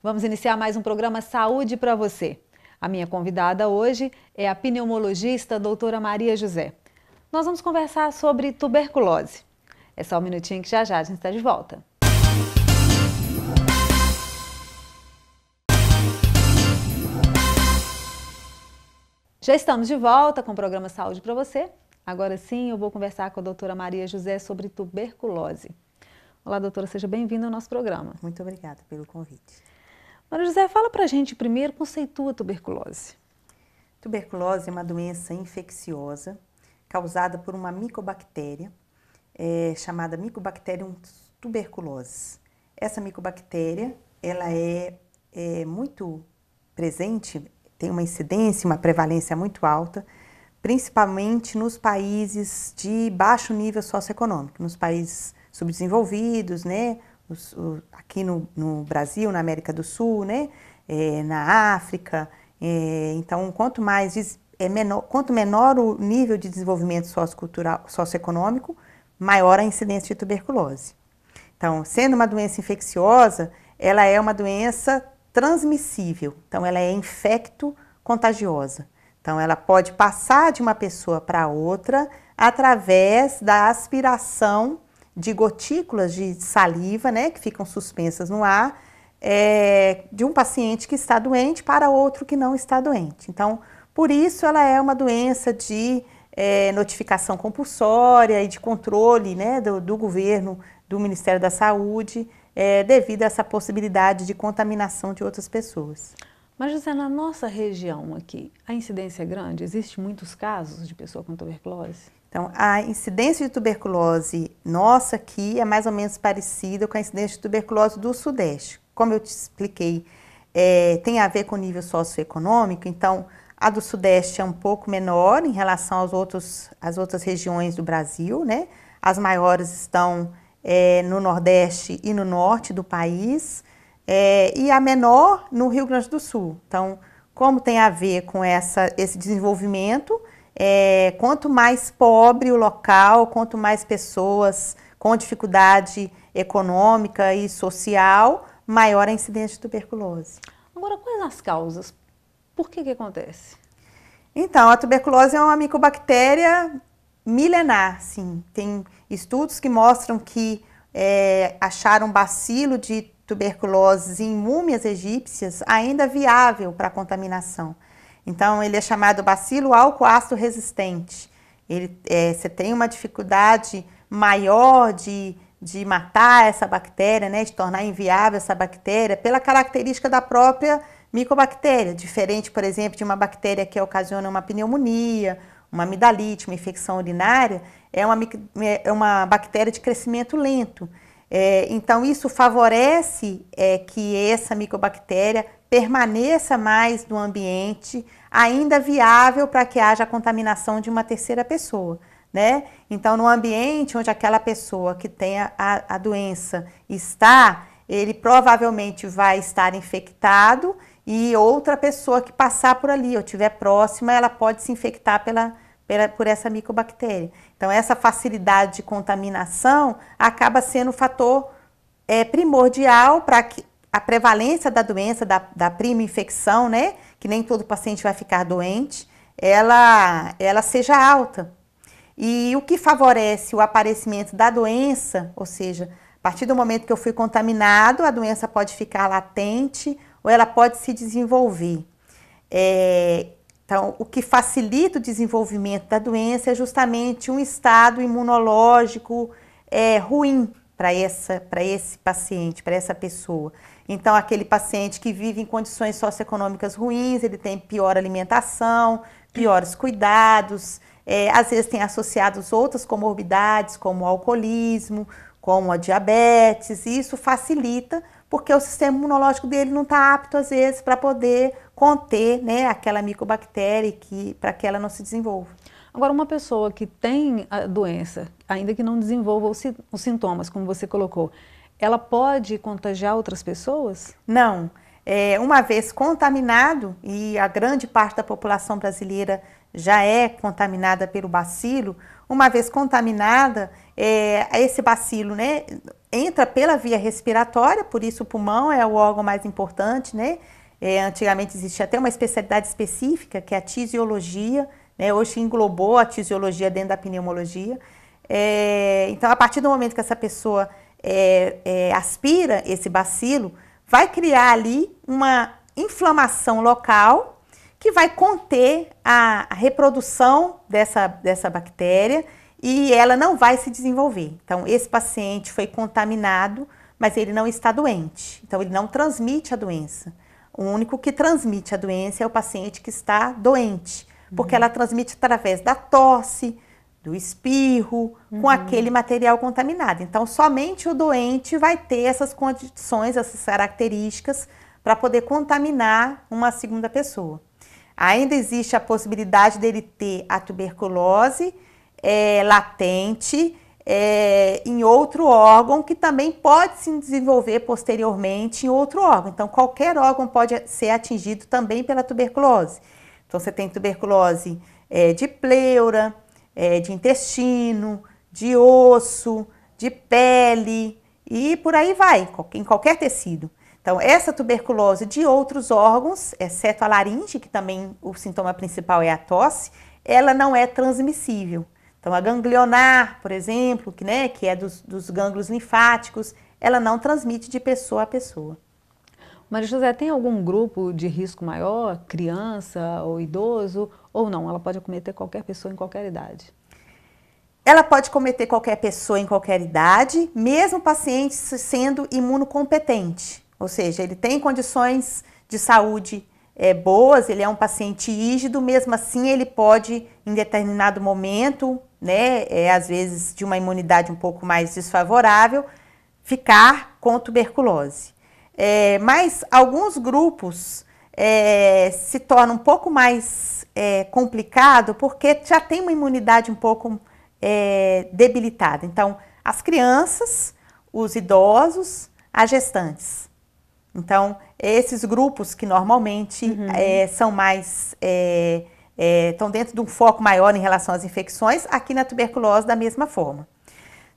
Vamos iniciar mais um programa Saúde para você. A minha convidada hoje é a pneumologista doutora Maria José. Nós vamos conversar sobre tuberculose. É só um minutinho que já já a gente está de volta. Já estamos de volta com o programa Saúde para você. Agora sim, eu vou conversar com a doutora Maria José sobre tuberculose. Olá, doutora, seja bem-vinda ao nosso programa. Muito obrigada pelo convite. Maria José, fala para a gente primeiro, conceitua a tuberculose. Tuberculose é uma doença infecciosa causada por uma micobactéria é, chamada Mycobacterium tuberculosis. Essa micobactéria, ela é, é muito presente, tem uma incidência, uma prevalência muito alta, principalmente nos países de baixo nível socioeconômico, nos países subdesenvolvidos, né, aqui no, no Brasil, na América do Sul, né? É, na África. É, então, quanto mais é menor, quanto menor o nível de desenvolvimento sociocultural, socioeconômico, maior a incidência de tuberculose. Então, sendo uma doença infecciosa, ela é uma doença transmissível, então ela é infecto-contagiosa. Então, ela pode passar de uma pessoa para outra através da aspiração de gotículas de saliva, né, que ficam suspensas no ar, é, de um paciente que está doente para outro que não está doente. Então, por isso ela é uma doença de é, notificação compulsória e de controle né, do, do governo, do Ministério da Saúde, é, devido a essa possibilidade de contaminação de outras pessoas. Mas, José, na nossa região aqui, a incidência é grande? Existem muitos casos de pessoa com tuberculose? Então, a incidência de tuberculose nossa aqui é mais ou menos parecida com a incidência de tuberculose do Sudeste. Como eu te expliquei, é, tem a ver com o nível socioeconômico, então a do Sudeste é um pouco menor em relação aos outros, às outras regiões do Brasil, né? As maiores estão é, no Nordeste e no Norte do país, é, e a menor no Rio Grande do Sul. Então, como tem a ver com essa, esse desenvolvimento, é, quanto mais pobre o local, quanto mais pessoas com dificuldade econômica e social, maior a incidência de tuberculose. Agora, quais as causas? Por que que acontece? Então, a tuberculose é uma micobactéria milenar, sim. Tem estudos que mostram que é, acharam bacilo de tuberculose em múmias egípcias ainda viável para contaminação. Então, ele é chamado bacilo álcool resistente. Ele, é, você tem uma dificuldade maior de, de matar essa bactéria, né, de tornar inviável essa bactéria, pela característica da própria micobactéria, diferente, por exemplo, de uma bactéria que ocasiona uma pneumonia, uma amidalite, uma infecção urinária, é uma, é, é uma bactéria de crescimento lento. É, então, isso favorece é, que essa micobactéria permaneça mais no ambiente, ainda viável para que haja contaminação de uma terceira pessoa. Né? Então, no ambiente onde aquela pessoa que tem a, a, doença está, ele provavelmente vai estar infectado e outra pessoa que passar por ali ou tiver próxima, ela pode se infectar pela, pela, por essa micobactéria. Então, essa facilidade de contaminação acaba sendo um fator é, primordial para que a prevalência da doença, da, da prima infecção, né? Que nem todo paciente vai ficar doente, ela, ela seja alta. E o que favorece o aparecimento da doença, ou seja, a partir do momento que eu fui contaminado, a doença pode ficar latente ou ela pode se desenvolver. É, então, o que facilita o desenvolvimento da doença é justamente um estado imunológico é, ruim para esse paciente, para essa pessoa. Então, aquele paciente que vive em condições socioeconômicas ruins, ele tem pior alimentação, piores uhum. cuidados, é, às vezes tem associados outras comorbidades, como o alcoolismo, como a diabetes, e isso facilita porque o sistema imunológico dele não está apto, às vezes, para poder conter né, aquela micobactéria para que ela não se desenvolva. Agora, uma pessoa que tem a doença, ainda que não desenvolva os sintomas, como você colocou, ela pode contagiar outras pessoas? Não. É, uma vez contaminado, e a grande parte da população brasileira já é contaminada pelo bacilo, uma vez contaminada, é, esse bacilo né, entra pela via respiratória, por isso o pulmão é o órgão mais importante. Né? É, antigamente existia até uma especialidade específica, que é a tisiologia, né? hoje englobou a tisiologia dentro da pneumologia. É, então, a partir do momento que essa pessoa é, é, aspira esse bacilo, vai criar ali uma inflamação local que vai conter a, reprodução dessa, dessa bactéria e ela não vai se desenvolver. Então, esse paciente foi contaminado, mas ele não está doente. Então, ele não transmite a doença. O único que transmite a doença é o paciente que está doente, porque uhum. ela transmite através da tosse, do espirro, uhum. com aquele material contaminado. Então, somente o doente vai ter essas condições, essas características para poder contaminar uma segunda pessoa. Ainda existe a possibilidade dele ter a tuberculose é, latente é, em outro órgão, que também pode se desenvolver posteriormente em outro órgão. Então, qualquer órgão pode ser atingido também pela tuberculose. Então, você tem tuberculose é, de pleura, é, de intestino, de osso, de pele e por aí vai, em qualquer tecido. Então, essa tuberculose de outros órgãos, exceto a laringe, que também o sintoma principal é a tosse, ela não é transmissível. Então, a ganglionar, por exemplo, que, né, que é dos, dos gânglios linfáticos, ela não transmite de pessoa a pessoa. Maria José, tem algum grupo de risco maior, criança ou idoso? ou não? Ela pode cometer qualquer pessoa em qualquer idade. Ela pode cometer qualquer pessoa em qualquer idade, mesmo o paciente sendo imunocompetente, ou seja, ele tem condições de saúde é, boas, ele é um paciente rígido, mesmo assim ele pode, em determinado momento, né, é, às vezes de uma imunidade um pouco mais desfavorável, ficar com tuberculose. É, mas alguns grupos é, se torna um pouco mais é, complicado porque já tem uma imunidade um pouco é, debilitada. Então, as crianças, os idosos, as gestantes. Então, esses grupos que normalmente uhum. É, são mais. estão é, é, dentro de um foco maior em relação às infecções, aqui na tuberculose, da mesma forma.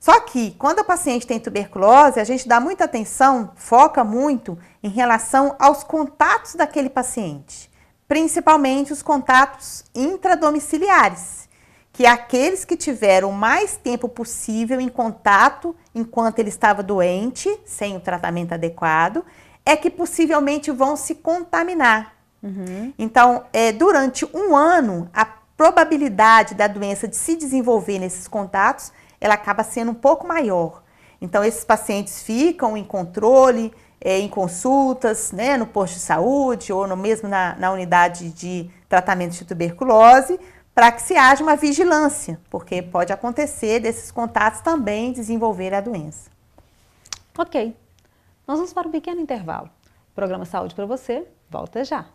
Só que quando a paciente tem tuberculose, a gente dá muita atenção, foca muito em relação aos contatos daquele paciente, principalmente os contatos intradomiciliares, que é aqueles que tiveram o mais tempo possível em contato enquanto ele estava doente, sem o tratamento adequado, é que possivelmente vão se contaminar. Uhum. Então, é, durante um ano, a probabilidade da doença de se desenvolver nesses contatos ela acaba sendo um pouco maior. Então, esses pacientes ficam em controle, é, em consultas, né, no posto de saúde ou no, mesmo na, na unidade de tratamento de tuberculose, para que se haja uma vigilância, porque pode acontecer desses contatos também desenvolver a doença. Ok. Nós vamos para um pequeno intervalo. O programa Saúde para você volta já.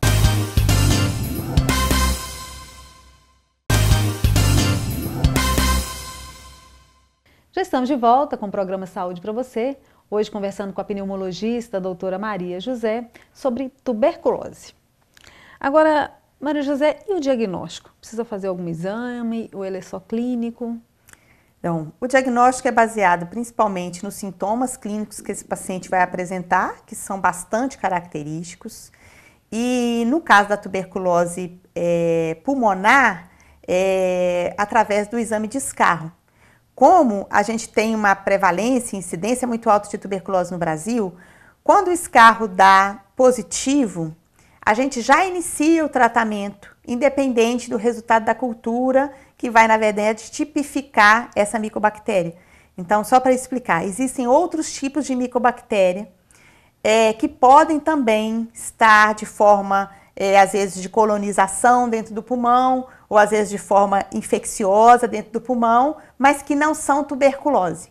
Já estamos de volta com o programa Saúde para você, hoje conversando com a pneumologista, a doutora Maria José, sobre tuberculose. Agora, Maria José, e o diagnóstico? Precisa fazer algum exame ou ele é só clínico? Então, o diagnóstico é baseado principalmente nos sintomas clínicos que esse paciente vai apresentar, que são bastante característicos. E no caso da tuberculose é, pulmonar, é, através do exame de escarro, como a gente tem uma prevalência incidência muito alta de tuberculose no Brasil, quando o escarro dá positivo, a gente já inicia o tratamento, independente do resultado da cultura, que vai, na verdade, tipificar essa micobactéria. Então, só para explicar, existem outros tipos de micobactéria é, que podem também estar de forma, é, às vezes, de colonização dentro do pulmão, ou às vezes de forma infecciosa dentro do pulmão, mas que não são tuberculose.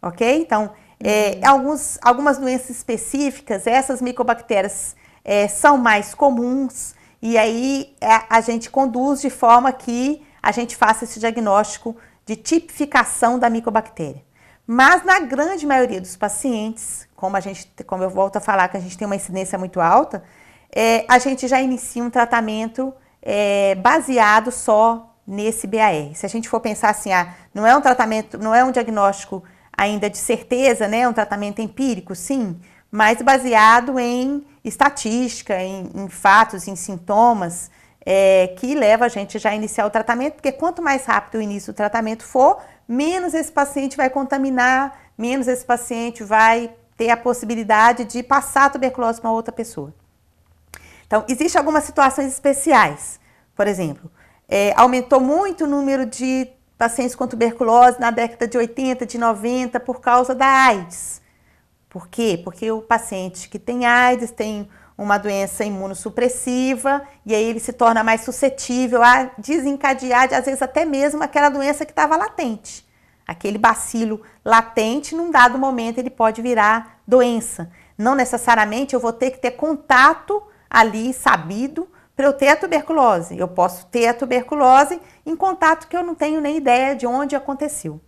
Ok? Então, é, uhum. alguns, algumas doenças específicas, essas micobactérias é, são mais comuns, e aí a, é, a, gente conduz de forma que a gente faça esse diagnóstico de tipificação da micobactéria. Mas na grande maioria dos pacientes, como a gente, como eu volto a falar, que a gente tem uma incidência muito alta, é, a gente já inicia um tratamento é, baseado só nesse BAR. Se a gente for pensar assim, ah, não é um tratamento, não é um diagnóstico ainda de certeza, né? Um tratamento empírico, sim, mas baseado em estatística, em, em fatos, em sintomas, é, que leva a gente já a iniciar o tratamento, porque quanto mais rápido o início do tratamento for, menos esse paciente vai contaminar, menos esse paciente vai ter a possibilidade de passar a tuberculose para outra pessoa. Então, existem algumas situações especiais. Por exemplo, é, aumentou muito o número de pacientes com tuberculose na década de 80, de 90, por causa da AIDS. Por quê? Porque o paciente que tem AIDS tem uma doença imunossupressiva e aí ele se torna mais suscetível a desencadear, às vezes até mesmo aquela doença que estava latente. Aquele bacilo latente, num dado momento, ele pode virar doença. Não necessariamente eu vou ter que ter contato ali sabido para eu ter a tuberculose. Eu posso ter a tuberculose em contato que eu não tenho nem ideia de onde aconteceu.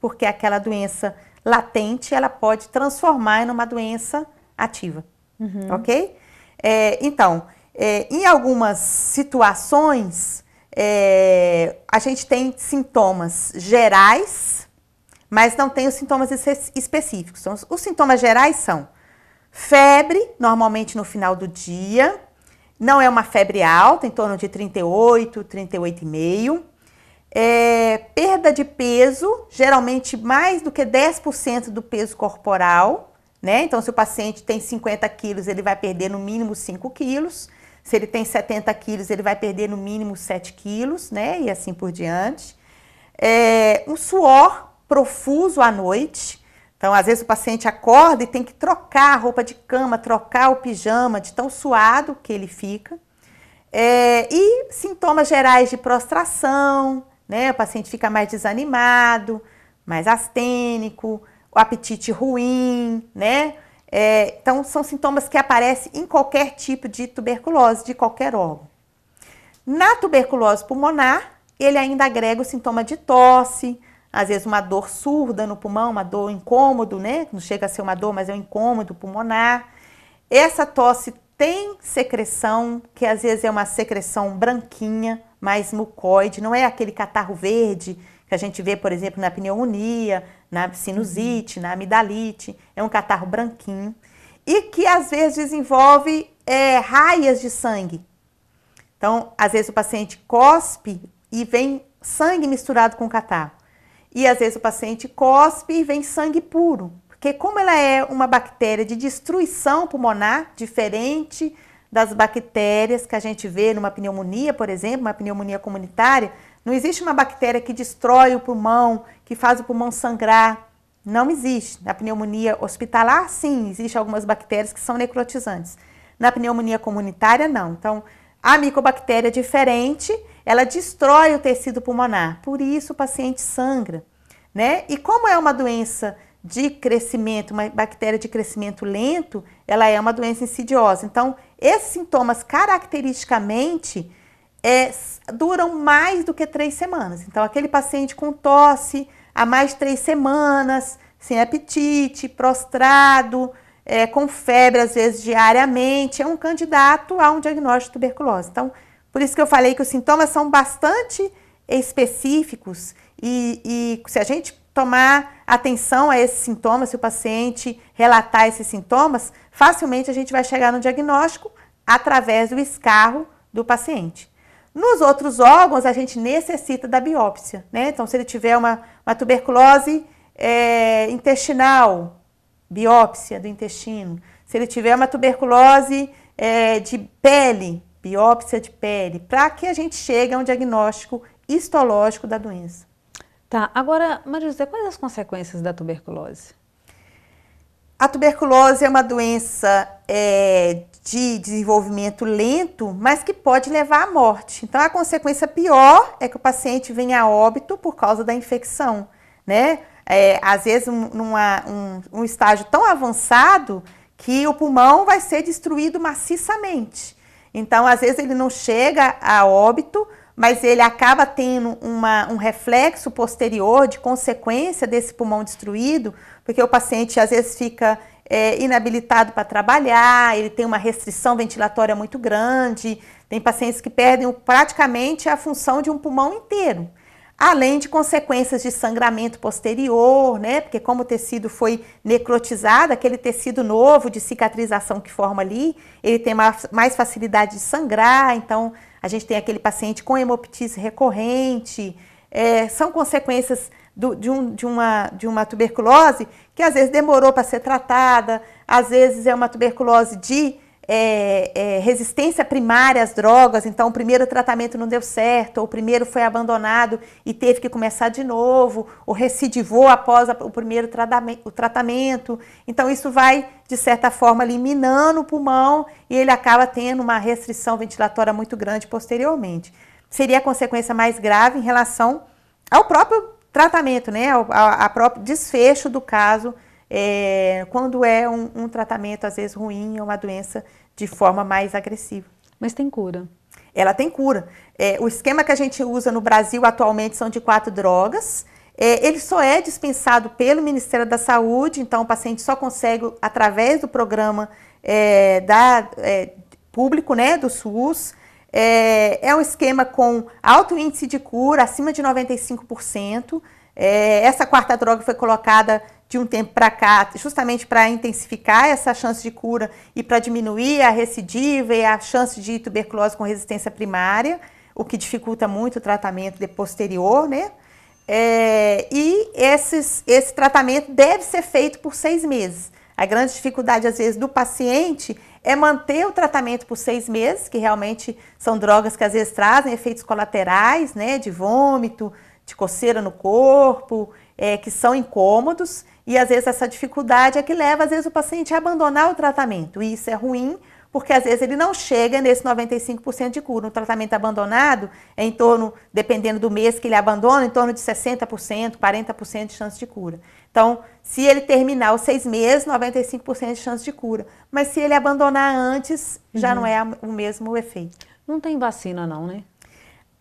Porque aquela doença latente, ela pode transformar em uma doença ativa, uhum. ok? É, então, é, em algumas situações, é, a gente tem sintomas gerais, mas não tem os sintomas específicos. Então, os sintomas gerais são Febre, normalmente no final do dia, não é uma febre alta, em torno de 38, 38,5. É, perda de peso, geralmente mais do que 10% do peso corporal, né? Então, se o paciente tem 50 quilos, ele vai perder no mínimo 5 quilos. Se ele tem 70 quilos, ele vai perder no mínimo 7 quilos, né? E assim por diante. É, um suor profuso à noite, então, às vezes o paciente acorda e tem que trocar a roupa de cama, trocar o pijama de tão suado que ele fica. É, e sintomas gerais de prostração, né? O paciente fica mais desanimado, mais astênico, o apetite ruim, né? É, então, são sintomas que aparecem em qualquer tipo de tuberculose, de qualquer órgão. Na tuberculose pulmonar, ele ainda agrega o sintoma de tosse, às vezes uma dor surda no pulmão, uma dor incômodo, né? Não chega a ser uma dor, mas é um incômodo pulmonar. Essa tosse tem secreção, que às vezes é uma secreção branquinha, mais mucoide, não é aquele catarro verde que a gente vê, por exemplo, na pneumonia, na sinusite, na amidalite, é um catarro branquinho e que às vezes desenvolve é, raias de sangue. Então, às vezes o paciente cospe e vem sangue misturado com catarro. E às vezes o paciente cospe e vem sangue puro, porque como ela é uma bactéria de destruição pulmonar, diferente das bactérias que a gente vê numa pneumonia, por exemplo, uma pneumonia comunitária, não existe uma bactéria que destrói o pulmão, que faz o pulmão sangrar. Não existe. Na pneumonia hospitalar, sim, existem algumas bactérias que são necrotizantes. Na pneumonia comunitária, não. Então, a micobactéria é diferente, ela destrói o tecido pulmonar, por isso o paciente sangra, né? E como é uma doença de crescimento, uma bactéria de crescimento lento, ela é uma doença insidiosa. Então, esses sintomas caracteristicamente é, duram mais do que três semanas. Então, aquele paciente com tosse há mais de três semanas, sem apetite, prostrado, é, com febre, às vezes diariamente, é um candidato a um diagnóstico de tuberculose. Então, por isso que eu falei que os sintomas são bastante específicos e, e se a gente tomar atenção a esses sintomas, se o paciente relatar esses sintomas, facilmente a gente vai chegar no diagnóstico através do escarro do paciente. Nos outros órgãos, a gente necessita da biópsia, né? Então, se ele tiver uma, uma tuberculose é, intestinal, biópsia do intestino. Se ele tiver uma tuberculose é, de pele, biópsia de pele, para que a gente chegue a um diagnóstico histológico da doença. Tá, agora, Maria José, quais as consequências da tuberculose? A tuberculose é uma doença é, de desenvolvimento lento, mas que pode levar à morte. Então, a consequência pior é que o paciente venha a óbito por causa da infecção, né? é, às vezes, um, numa, um, um estágio tão avançado que o pulmão vai ser destruído maciçamente. Então, às vezes, ele não chega a óbito, mas ele acaba tendo uma, um reflexo posterior de consequência desse pulmão destruído, porque o paciente às vezes fica é, inabilitado para trabalhar, ele tem uma restrição ventilatória muito grande, tem pacientes que perdem praticamente a função de um pulmão inteiro além de consequências de sangramento posterior, né? Porque como o tecido foi necrotizado, aquele tecido novo de cicatrização que forma ali, ele tem mais facilidade de sangrar, então a gente tem aquele paciente com hemoptise recorrente, é, são consequências do, de, um, de, uma, de uma tuberculose que às vezes demorou para ser tratada, às vezes é uma tuberculose de é, é, resistência primária às drogas, então o primeiro tratamento não deu certo, ou o primeiro foi abandonado e teve que começar de novo, ou recidivou após o primeiro o tratamento. Então isso vai, de certa forma, eliminando o pulmão e ele acaba tendo uma restrição ventilatória muito grande posteriormente. Seria a consequência mais grave em relação ao próprio tratamento, né, ao, ao próprio desfecho do caso é, quando é um, um, tratamento, às vezes, ruim ou uma doença de forma mais agressiva. Mas tem cura? Ela tem cura. É, o esquema que a gente usa no Brasil atualmente são de quatro drogas. É, ele só é dispensado pelo Ministério da Saúde, então o paciente só consegue, através do programa é, da, é, público, né, do SUS, é, é, um esquema com alto índice de cura, acima de 95%. É, essa quarta droga foi colocada de um tempo para cá, justamente para intensificar essa chance de cura e para diminuir a recidiva e a chance de tuberculose com resistência primária, o que dificulta muito o tratamento de posterior, né? É, e esses, esse tratamento deve ser feito por seis meses. A grande dificuldade, às vezes, do paciente é manter o tratamento por seis meses, que realmente são drogas que às vezes trazem efeitos colaterais, né, de vômito, de coceira no corpo, é, que são incômodos, e às vezes essa dificuldade é que leva, às vezes, o paciente a abandonar o tratamento. E isso é ruim, porque às vezes ele não chega nesse 95% de cura. Um tratamento abandonado é em torno, dependendo do mês que ele abandona, em torno de 60%, 40% de chance de cura. Então, se ele terminar os seis meses, 95% de chance de cura. Mas se ele abandonar antes, já não uhum. é o mesmo efeito. Não tem vacina, não, né?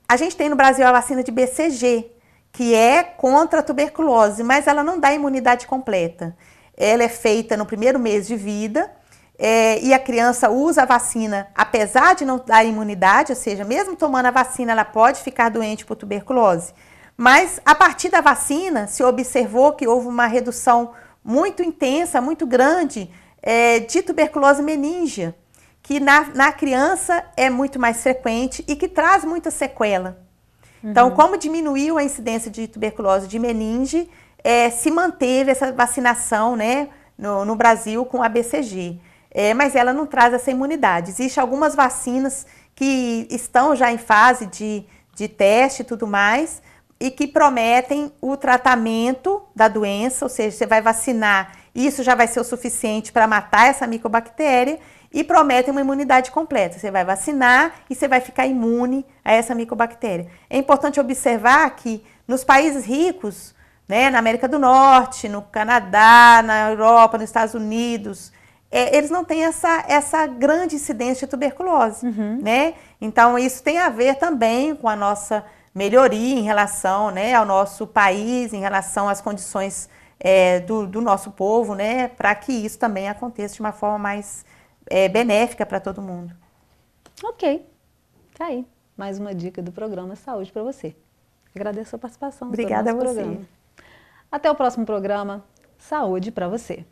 A gente tem no Brasil a vacina de BCG, que é contra a tuberculose, mas ela não dá imunidade completa. Ela é feita no primeiro mês de vida é, e a criança usa a vacina, apesar de não dar imunidade, ou seja, mesmo tomando a vacina, ela pode ficar doente por tuberculose. Mas a partir da vacina, se observou que houve uma redução muito intensa, muito grande, é, de tuberculose meníngea, que na, na criança é muito mais frequente e que traz muita sequela. Então, uhum. Então, como diminuiu a incidência de tuberculose de meninge, é, se manteve essa vacinação né, no, no Brasil com a BCG. É, mas ela não traz essa imunidade. Existem algumas vacinas que estão já em fase de, de teste e tudo mais, e que prometem o tratamento da doença, ou seja, você vai vacinar, isso já vai ser o suficiente para matar essa micobactéria, e prometem uma imunidade completa. Você vai vacinar e você vai ficar imune a essa micobactéria. É importante observar que nos países ricos, né, na América do Norte, no Canadá, na Europa, nos Estados Unidos, é, eles não têm essa, essa grande incidência de tuberculose, uhum. né? Então isso tem a ver também com a nossa melhoria em relação né, ao nosso país, em relação às condições é, do, do nosso povo, né? Para que isso também aconteça de uma forma mais é, benéfica para todo mundo. Ok, tá aí. Mais uma dica do programa Saúde para você. Agradeço a participação. Obrigada a você. Programa. Até o próximo programa Saúde para você.